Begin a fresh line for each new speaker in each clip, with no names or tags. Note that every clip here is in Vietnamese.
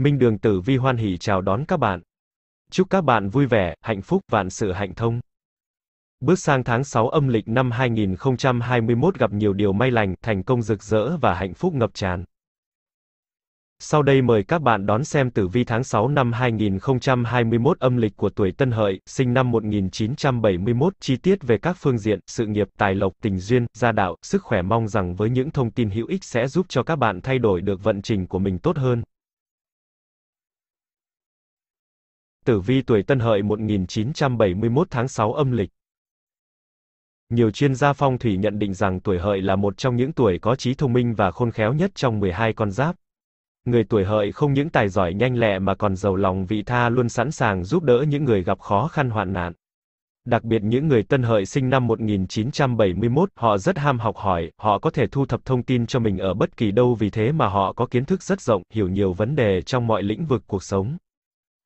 Minh Đường Tử Vi hoan hỉ chào đón các bạn. Chúc các bạn vui vẻ, hạnh phúc, vạn sự hạnh thông. Bước sang tháng 6 âm lịch năm 2021 gặp nhiều điều may lành, thành công rực rỡ và hạnh phúc ngập tràn. Sau đây mời các bạn đón xem tử vi tháng 6 năm 2021 âm lịch của tuổi Tân Hợi, sinh năm 1971, chi tiết về các phương diện, sự nghiệp, tài lộc, tình duyên, gia đạo, sức khỏe mong rằng với những thông tin hữu ích sẽ giúp cho các bạn thay đổi được vận trình của mình tốt hơn. tử vi tuổi Tân Hợi 1971 tháng 6 âm lịch. Nhiều chuyên gia phong thủy nhận định rằng tuổi Hợi là một trong những tuổi có trí thông minh và khôn khéo nhất trong 12 con giáp. Người tuổi Hợi không những tài giỏi nhanh lẹ mà còn giàu lòng vị tha luôn sẵn sàng giúp đỡ những người gặp khó khăn hoạn nạn. Đặc biệt những người Tân Hợi sinh năm 1971, họ rất ham học hỏi, họ có thể thu thập thông tin cho mình ở bất kỳ đâu vì thế mà họ có kiến thức rất rộng, hiểu nhiều vấn đề trong mọi lĩnh vực cuộc sống.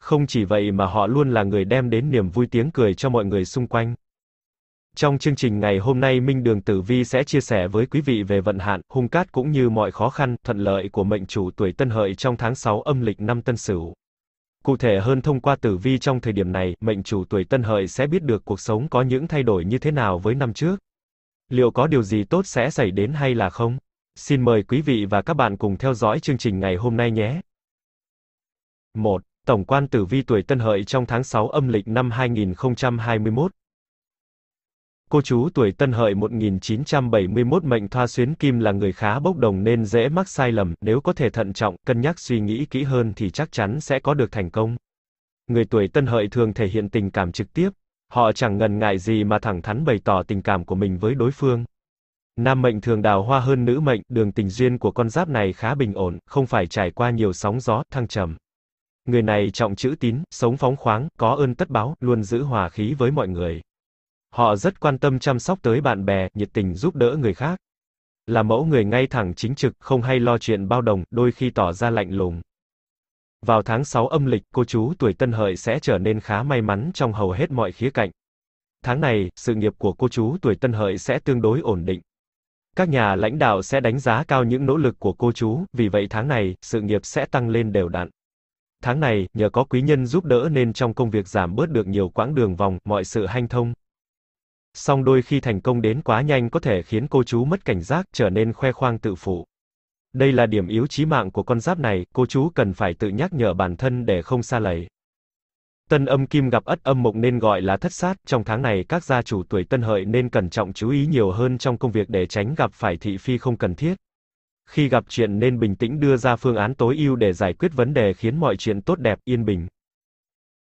Không chỉ vậy mà họ luôn là người đem đến niềm vui tiếng cười cho mọi người xung quanh. Trong chương trình ngày hôm nay Minh Đường Tử Vi sẽ chia sẻ với quý vị về vận hạn, hung cát cũng như mọi khó khăn, thuận lợi của mệnh chủ tuổi Tân Hợi trong tháng 6 âm lịch năm Tân Sửu. Cụ thể hơn thông qua tử vi trong thời điểm này, mệnh chủ tuổi Tân Hợi sẽ biết được cuộc sống có những thay đổi như thế nào với năm trước. Liệu có điều gì tốt sẽ xảy đến hay là không? Xin mời quý vị và các bạn cùng theo dõi chương trình ngày hôm nay nhé. 1. Tổng quan tử vi tuổi Tân Hợi trong tháng 6 âm lịch năm 2021. Cô chú tuổi Tân Hợi 1971 mệnh Thoa Xuyến Kim là người khá bốc đồng nên dễ mắc sai lầm, nếu có thể thận trọng, cân nhắc suy nghĩ kỹ hơn thì chắc chắn sẽ có được thành công. Người tuổi Tân Hợi thường thể hiện tình cảm trực tiếp, họ chẳng ngần ngại gì mà thẳng thắn bày tỏ tình cảm của mình với đối phương. Nam mệnh thường đào hoa hơn nữ mệnh, đường tình duyên của con giáp này khá bình ổn, không phải trải qua nhiều sóng gió, thăng trầm. Người này trọng chữ tín, sống phóng khoáng, có ơn tất báo, luôn giữ hòa khí với mọi người. Họ rất quan tâm chăm sóc tới bạn bè, nhiệt tình giúp đỡ người khác. Là mẫu người ngay thẳng chính trực, không hay lo chuyện bao đồng, đôi khi tỏ ra lạnh lùng. Vào tháng 6 âm lịch, cô chú tuổi Tân Hợi sẽ trở nên khá may mắn trong hầu hết mọi khía cạnh. Tháng này, sự nghiệp của cô chú tuổi Tân Hợi sẽ tương đối ổn định. Các nhà lãnh đạo sẽ đánh giá cao những nỗ lực của cô chú, vì vậy tháng này, sự nghiệp sẽ tăng lên đều đặn. Tháng này, nhờ có quý nhân giúp đỡ nên trong công việc giảm bớt được nhiều quãng đường vòng, mọi sự hanh thông. Song đôi khi thành công đến quá nhanh có thể khiến cô chú mất cảnh giác, trở nên khoe khoang tự phụ. Đây là điểm yếu chí mạng của con giáp này, cô chú cần phải tự nhắc nhở bản thân để không xa lầy. Tân âm kim gặp ất âm mộng nên gọi là thất sát, trong tháng này các gia chủ tuổi tân hợi nên cẩn trọng chú ý nhiều hơn trong công việc để tránh gặp phải thị phi không cần thiết. Khi gặp chuyện nên bình tĩnh đưa ra phương án tối ưu để giải quyết vấn đề khiến mọi chuyện tốt đẹp, yên bình.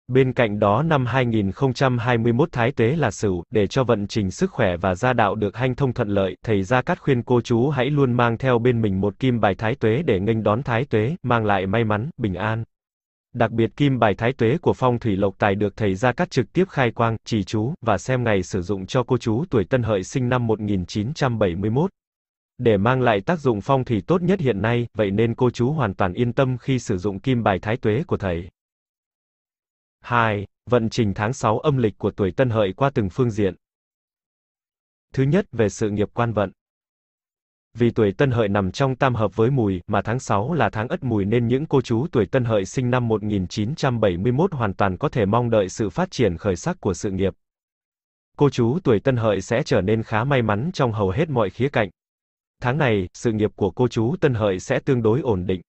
Bên cạnh đó năm 2021 Thái Tuế là Sửu, để cho vận trình sức khỏe và gia đạo được hanh thông thuận lợi, thầy Gia Cát khuyên cô chú hãy luôn mang theo bên mình một kim bài Thái Tuế để nghênh đón Thái Tuế, mang lại may mắn, bình an. Đặc biệt kim bài Thái Tuế của Phong Thủy Lộc Tài được thầy Gia Cát trực tiếp khai quang, trì chú, và xem ngày sử dụng cho cô chú tuổi Tân Hợi sinh năm 1971. Để mang lại tác dụng phong thủy tốt nhất hiện nay, vậy nên cô chú hoàn toàn yên tâm khi sử dụng kim bài thái tuế của thầy. 2. Vận trình tháng 6 âm lịch của tuổi Tân Hợi qua từng phương diện. Thứ nhất, về sự nghiệp quan vận. Vì tuổi Tân Hợi nằm trong tam hợp với mùi, mà tháng 6 là tháng Ất mùi nên những cô chú tuổi Tân Hợi sinh năm 1971 hoàn toàn có thể mong đợi sự phát triển khởi sắc của sự nghiệp. Cô chú tuổi Tân Hợi sẽ trở nên khá may mắn trong hầu hết mọi khía cạnh, tháng này, sự nghiệp của cô chú Tân Hợi sẽ tương đối ổn định.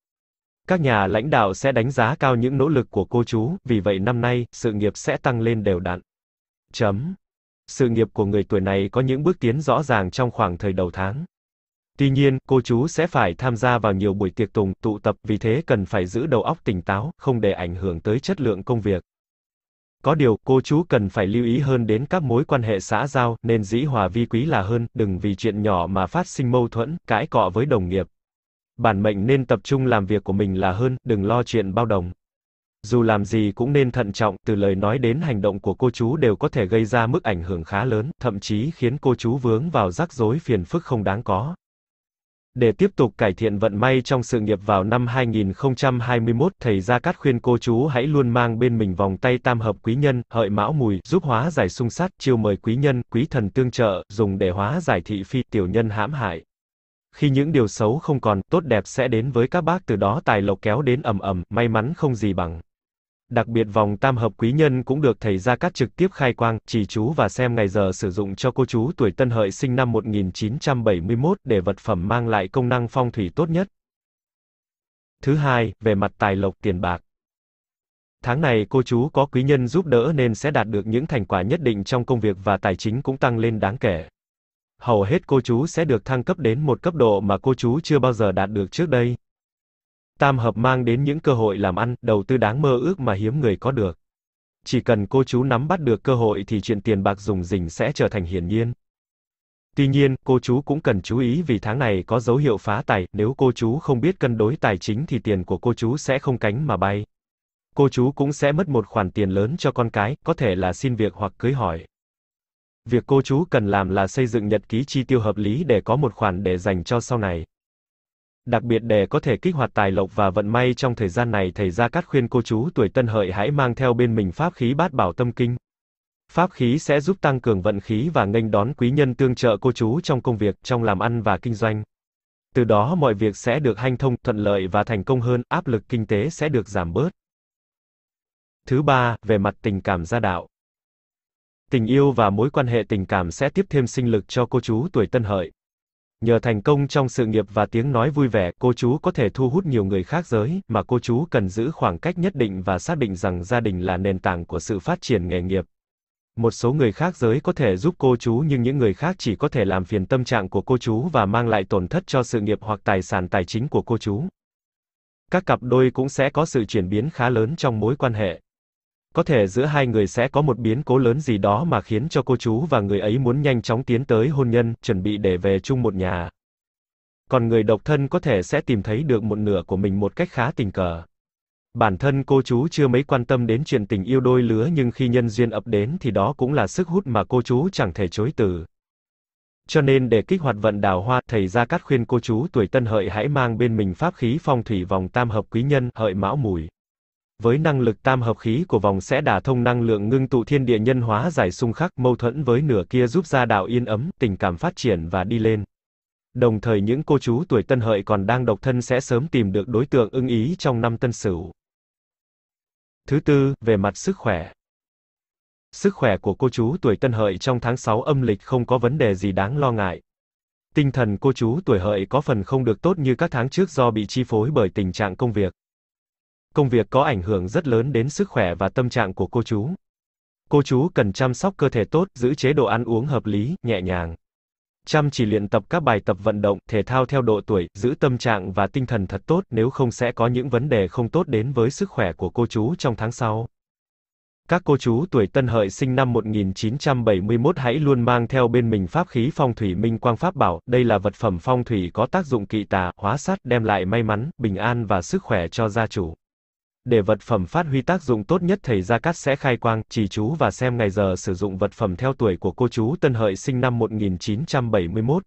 Các nhà lãnh đạo sẽ đánh giá cao những nỗ lực của cô chú, vì vậy năm nay, sự nghiệp sẽ tăng lên đều đặn. Chấm. Sự nghiệp của người tuổi này có những bước tiến rõ ràng trong khoảng thời đầu tháng. Tuy nhiên, cô chú sẽ phải tham gia vào nhiều buổi tiệc tùng, tụ tập, vì thế cần phải giữ đầu óc tỉnh táo, không để ảnh hưởng tới chất lượng công việc. Có điều, cô chú cần phải lưu ý hơn đến các mối quan hệ xã giao, nên dĩ hòa vi quý là hơn, đừng vì chuyện nhỏ mà phát sinh mâu thuẫn, cãi cọ với đồng nghiệp. Bản mệnh nên tập trung làm việc của mình là hơn, đừng lo chuyện bao đồng. Dù làm gì cũng nên thận trọng, từ lời nói đến hành động của cô chú đều có thể gây ra mức ảnh hưởng khá lớn, thậm chí khiến cô chú vướng vào rắc rối phiền phức không đáng có. Để tiếp tục cải thiện vận may trong sự nghiệp vào năm 2021, thầy Gia Cát khuyên cô chú hãy luôn mang bên mình vòng tay tam hợp quý nhân, hợi mão mùi, giúp hóa giải xung sát, chiêu mời quý nhân, quý thần tương trợ, dùng để hóa giải thị phi, tiểu nhân hãm hại. Khi những điều xấu không còn, tốt đẹp sẽ đến với các bác từ đó tài lộc kéo đến ầm ầm, may mắn không gì bằng. Đặc biệt vòng tam hợp quý nhân cũng được thầy Gia Cát trực tiếp khai quang, chỉ chú và xem ngày giờ sử dụng cho cô chú tuổi Tân Hợi sinh năm 1971 để vật phẩm mang lại công năng phong thủy tốt nhất. Thứ hai, về mặt tài lộc tiền bạc. Tháng này cô chú có quý nhân giúp đỡ nên sẽ đạt được những thành quả nhất định trong công việc và tài chính cũng tăng lên đáng kể. Hầu hết cô chú sẽ được thăng cấp đến một cấp độ mà cô chú chưa bao giờ đạt được trước đây. Tam hợp mang đến những cơ hội làm ăn, đầu tư đáng mơ ước mà hiếm người có được. Chỉ cần cô chú nắm bắt được cơ hội thì chuyện tiền bạc dùng rỉnh sẽ trở thành hiển nhiên. Tuy nhiên, cô chú cũng cần chú ý vì tháng này có dấu hiệu phá tài, nếu cô chú không biết cân đối tài chính thì tiền của cô chú sẽ không cánh mà bay. Cô chú cũng sẽ mất một khoản tiền lớn cho con cái, có thể là xin việc hoặc cưới hỏi. Việc cô chú cần làm là xây dựng nhật ký chi tiêu hợp lý để có một khoản để dành cho sau này. Đặc biệt để có thể kích hoạt tài lộc và vận may trong thời gian này thầy Gia Cát khuyên cô chú tuổi tân hợi hãy mang theo bên mình pháp khí bát bảo tâm kinh. Pháp khí sẽ giúp tăng cường vận khí và nghênh đón quý nhân tương trợ cô chú trong công việc, trong làm ăn và kinh doanh. Từ đó mọi việc sẽ được hanh thông, thuận lợi và thành công hơn, áp lực kinh tế sẽ được giảm bớt. Thứ ba, về mặt tình cảm gia đạo. Tình yêu và mối quan hệ tình cảm sẽ tiếp thêm sinh lực cho cô chú tuổi tân hợi. Nhờ thành công trong sự nghiệp và tiếng nói vui vẻ, cô chú có thể thu hút nhiều người khác giới, mà cô chú cần giữ khoảng cách nhất định và xác định rằng gia đình là nền tảng của sự phát triển nghề nghiệp. Một số người khác giới có thể giúp cô chú nhưng những người khác chỉ có thể làm phiền tâm trạng của cô chú và mang lại tổn thất cho sự nghiệp hoặc tài sản tài chính của cô chú. Các cặp đôi cũng sẽ có sự chuyển biến khá lớn trong mối quan hệ. Có thể giữa hai người sẽ có một biến cố lớn gì đó mà khiến cho cô chú và người ấy muốn nhanh chóng tiến tới hôn nhân, chuẩn bị để về chung một nhà. Còn người độc thân có thể sẽ tìm thấy được một nửa của mình một cách khá tình cờ. Bản thân cô chú chưa mấy quan tâm đến chuyện tình yêu đôi lứa nhưng khi nhân duyên ập đến thì đó cũng là sức hút mà cô chú chẳng thể chối từ. Cho nên để kích hoạt vận đào hoa, thầy Gia Cát khuyên cô chú tuổi tân hợi hãy mang bên mình pháp khí phong thủy vòng tam hợp quý nhân, hợi mão mùi. Với năng lực tam hợp khí của vòng sẽ đả thông năng lượng ngưng tụ thiên địa nhân hóa giải xung khắc mâu thuẫn với nửa kia giúp gia đạo yên ấm, tình cảm phát triển và đi lên. Đồng thời những cô chú tuổi tân hợi còn đang độc thân sẽ sớm tìm được đối tượng ưng ý trong năm tân sửu. Thứ tư, về mặt sức khỏe. Sức khỏe của cô chú tuổi tân hợi trong tháng 6 âm lịch không có vấn đề gì đáng lo ngại. Tinh thần cô chú tuổi hợi có phần không được tốt như các tháng trước do bị chi phối bởi tình trạng công việc công việc có ảnh hưởng rất lớn đến sức khỏe và tâm trạng của cô chú. Cô chú cần chăm sóc cơ thể tốt, giữ chế độ ăn uống hợp lý, nhẹ nhàng. Chăm chỉ luyện tập các bài tập vận động, thể thao theo độ tuổi, giữ tâm trạng và tinh thần thật tốt, nếu không sẽ có những vấn đề không tốt đến với sức khỏe của cô chú trong tháng sau. Các cô chú tuổi Tân Hợi sinh năm 1971 hãy luôn mang theo bên mình pháp khí phong thủy minh quang pháp bảo, đây là vật phẩm phong thủy có tác dụng kỵ tà, hóa sát, đem lại may mắn, bình an và sức khỏe cho gia chủ. Để vật phẩm phát huy tác dụng tốt nhất thầy Gia Cát sẽ khai quang, chỉ chú và xem ngày giờ sử dụng vật phẩm theo tuổi của cô chú Tân Hợi sinh năm 1971.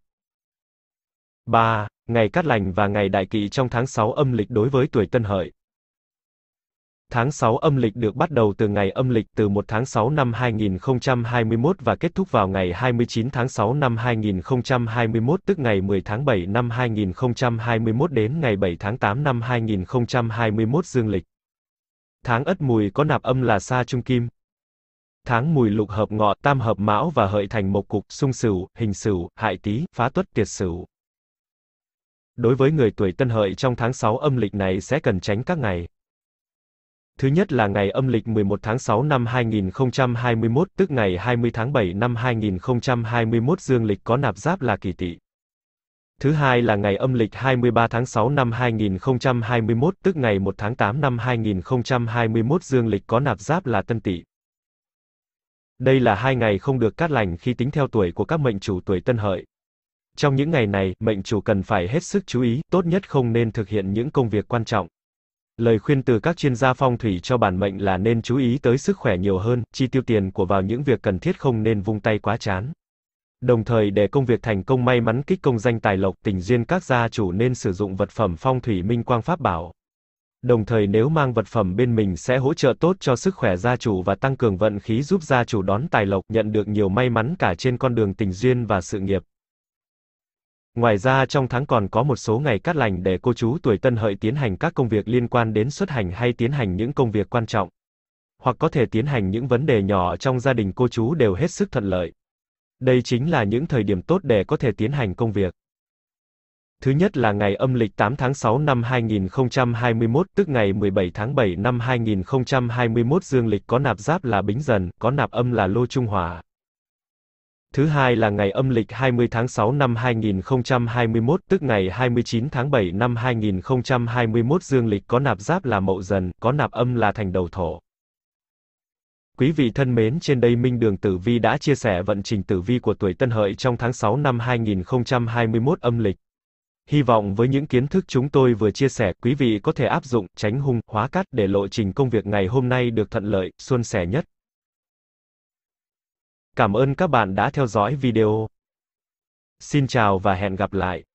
3. Ngày Cát Lành và ngày Đại Kỵ trong tháng 6 âm lịch đối với tuổi Tân Hợi. Tháng 6 âm lịch được bắt đầu từ ngày âm lịch từ 1 tháng 6 năm 2021 và kết thúc vào ngày 29 tháng 6 năm 2021 tức ngày 10 tháng 7 năm 2021 đến ngày 7 tháng 8 năm 2021 dương lịch. Tháng Ất Mùi có nạp âm là Sa Trung Kim. Tháng Mùi lục hợp ngọ, tam hợp mão và hợi thành một cục, xung sửu, hình sửu, hại tý, phá tuất tiệt sửu. Đối với người tuổi Tân Hợi trong tháng 6 âm lịch này sẽ cần tránh các ngày. Thứ nhất là ngày âm lịch 11 tháng 6 năm 2021, tức ngày 20 tháng 7 năm 2021 dương lịch có nạp giáp là kỷ tỵ. Thứ hai là ngày âm lịch 23 tháng 6 năm 2021, tức ngày 1 tháng 8 năm 2021 dương lịch có nạp giáp là tân tỵ. Đây là hai ngày không được cát lành khi tính theo tuổi của các mệnh chủ tuổi tân hợi. Trong những ngày này, mệnh chủ cần phải hết sức chú ý, tốt nhất không nên thực hiện những công việc quan trọng. Lời khuyên từ các chuyên gia phong thủy cho bản mệnh là nên chú ý tới sức khỏe nhiều hơn, chi tiêu tiền của vào những việc cần thiết không nên vung tay quá chán. Đồng thời để công việc thành công may mắn kích công danh tài lộc tình duyên các gia chủ nên sử dụng vật phẩm phong thủy minh quang pháp bảo. Đồng thời nếu mang vật phẩm bên mình sẽ hỗ trợ tốt cho sức khỏe gia chủ và tăng cường vận khí giúp gia chủ đón tài lộc nhận được nhiều may mắn cả trên con đường tình duyên và sự nghiệp. Ngoài ra trong tháng còn có một số ngày cát lành để cô chú tuổi tân hợi tiến hành các công việc liên quan đến xuất hành hay tiến hành những công việc quan trọng. Hoặc có thể tiến hành những vấn đề nhỏ trong gia đình cô chú đều hết sức thuận lợi. Đây chính là những thời điểm tốt để có thể tiến hành công việc. Thứ nhất là ngày âm lịch 8 tháng 6 năm 2021, tức ngày 17 tháng 7 năm 2021 dương lịch có nạp giáp là Bính Dần, có nạp âm là Lô Trung Hòa. Thứ hai là ngày âm lịch 20 tháng 6 năm 2021, tức ngày 29 tháng 7 năm 2021 dương lịch có nạp giáp là Mậu Dần, có nạp âm là Thành Đầu Thổ. Quý vị thân mến, trên đây Minh Đường Tử Vi đã chia sẻ vận trình tử vi của tuổi Tân Hợi trong tháng 6 năm 2021 âm lịch. Hy vọng với những kiến thức chúng tôi vừa chia sẻ, quý vị có thể áp dụng, tránh hung, hóa cát để lộ trình công việc ngày hôm nay được thuận lợi, suôn sẻ nhất. Cảm ơn các bạn đã theo dõi video. Xin chào và hẹn gặp lại.